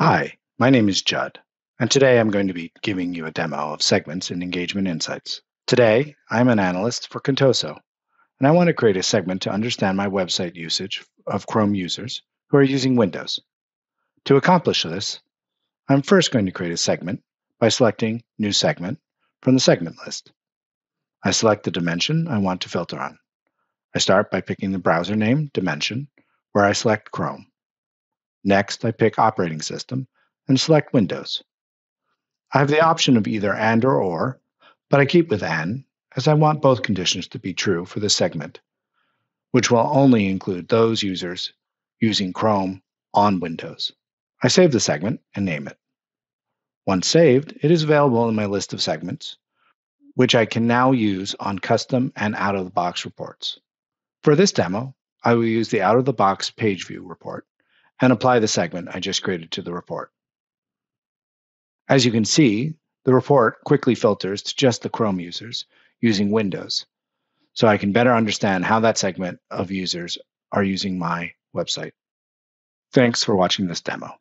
Hi, my name is Judd, and today I'm going to be giving you a demo of segments in Engagement Insights. Today, I'm an analyst for Contoso, and I want to create a segment to understand my website usage of Chrome users who are using Windows. To accomplish this, I'm first going to create a segment by selecting New Segment from the segment list. I select the dimension I want to filter on. I start by picking the browser name, Dimension, where I select Chrome. Next, I pick Operating System and select Windows. I have the option of either and or or, but I keep with and as I want both conditions to be true for the segment, which will only include those users using Chrome on Windows. I save the segment and name it. Once saved, it is available in my list of segments, which I can now use on custom and out of the box reports. For this demo, I will use the out of the box page view report and apply the segment I just created to the report. As you can see, the report quickly filters to just the Chrome users using Windows, so I can better understand how that segment of users are using my website. Thanks for watching this demo.